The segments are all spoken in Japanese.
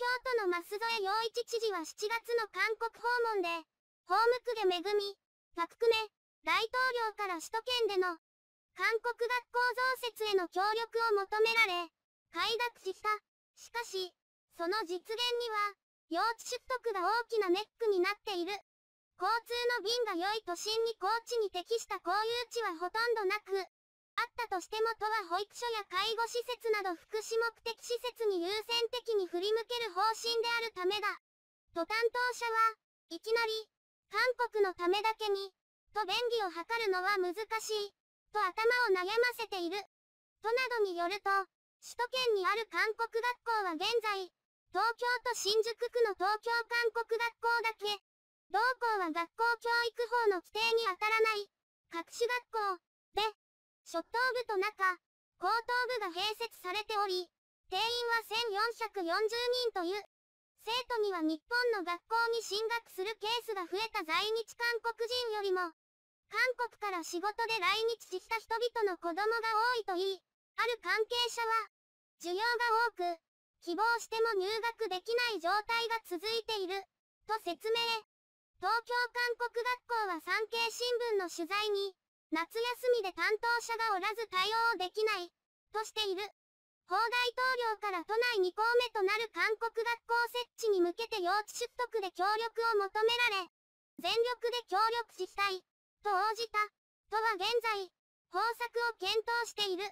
京都の増添洋一知事は7月の韓国訪問で、ホームで恵み、パ区ク大統領から首都圏での、韓国学校増設への協力を求められ、快諾した。しかし、その実現には、用地取得が大きなネックになっている。交通の便が良い都心に高地に適した公有地はほとんどなく、ったとしても都は保育所や介護施設など福祉目的施設に優先的に振り向ける方針であるためだ。都担当者は、いきなり、韓国のためだけに、と便宜を図るのは難しい、と頭を悩ませている。都などによると、首都圏にある韓国学校は現在、東京と新宿区の東京韓国学校だけ。同校は学校教育法の規定に当たらない、各種学校、で、初等部と中、高等部が併設されており、定員は1440人という。生徒には日本の学校に進学するケースが増えた在日韓国人よりも、韓国から仕事で来日した人々の子供が多いといい、ある関係者は、需要が多く、希望しても入学できない状態が続いている、と説明。東京韓国学校は産経新聞の取材に、夏休みで担当者がおらず対応できない、としている。法大統領から都内2校目となる韓国学校設置に向けて幼稚出得で協力を求められ、全力で協力したい、と応じた、とは現在、方策を検討している。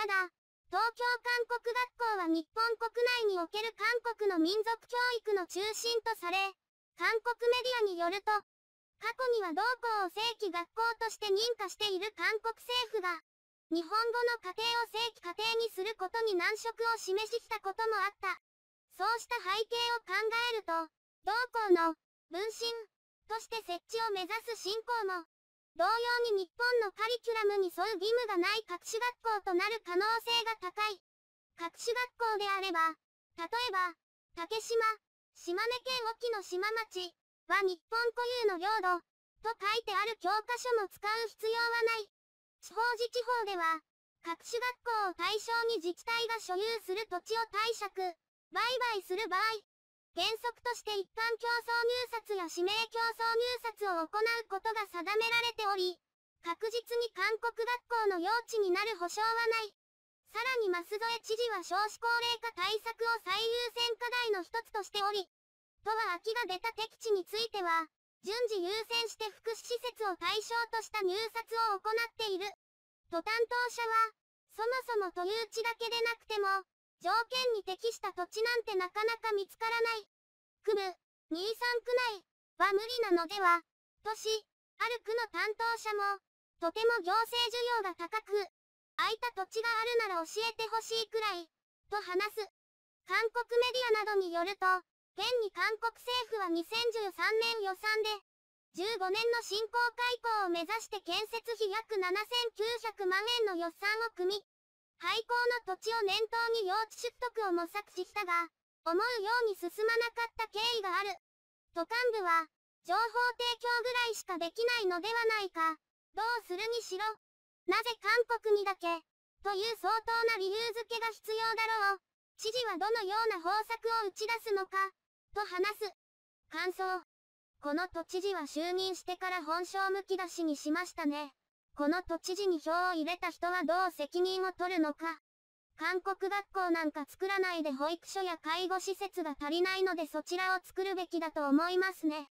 ただ、東京韓国学校は日本国内における韓国の民族教育の中心とされ、韓国メディアによると、過去には同校を正規学校として認可している韓国政府が、日本語の家庭を正規家庭にすることに難色を示してきたこともあった。そうした背景を考えると、同校の分身として設置を目指す進行も、同様に日本のカリキュラムに沿う義務がない各種学校となる可能性が高い。各種学校であれば、例えば、竹島、島根県沖の島町、は日本固有の領土、と書いてある教科書も使う必要はない。地方自治法では、各種学校を対象に自治体が所有する土地を貸借、売買する場合、原則として一般競争入札や指名競争入札を行うことが定められており、確実に韓国学校の用地になる保証はない。さらに舛添知事は少子高齢化対策を最優先課題の一つとしており、都は空きが出た敵地については、順次優先して福祉施設を対象とした入札を行っている。都担当者は、そもそもという地だけでなくても、条件に適した土地なんてなかなか見つからない。区部、23区内は無理なのでは、とし、ある区の担当者も、とても行政需要が高く、空いた土地があるなら教えてほしいくらい、と話す。韓国メディアなどによると、現に韓国政府は2013年予算で、15年の振興開港を目指して建設費約7900万円の予算を組み、廃校の土地を念頭に用地取得を模索したが、思うように進まなかった経緯がある。都幹部は、情報提供ぐらいしかできないのではないか、どうするにしろ、なぜ韓国にだけ、という相当な理由付けが必要だろう。知事はどのような方策を打ち出すのか。と話す。感想。この都知事は就任してから本性むき出しにしましたね。この都知事に票を入れた人はどう責任を取るのか。韓国学校なんか作らないで保育所や介護施設が足りないのでそちらを作るべきだと思いますね。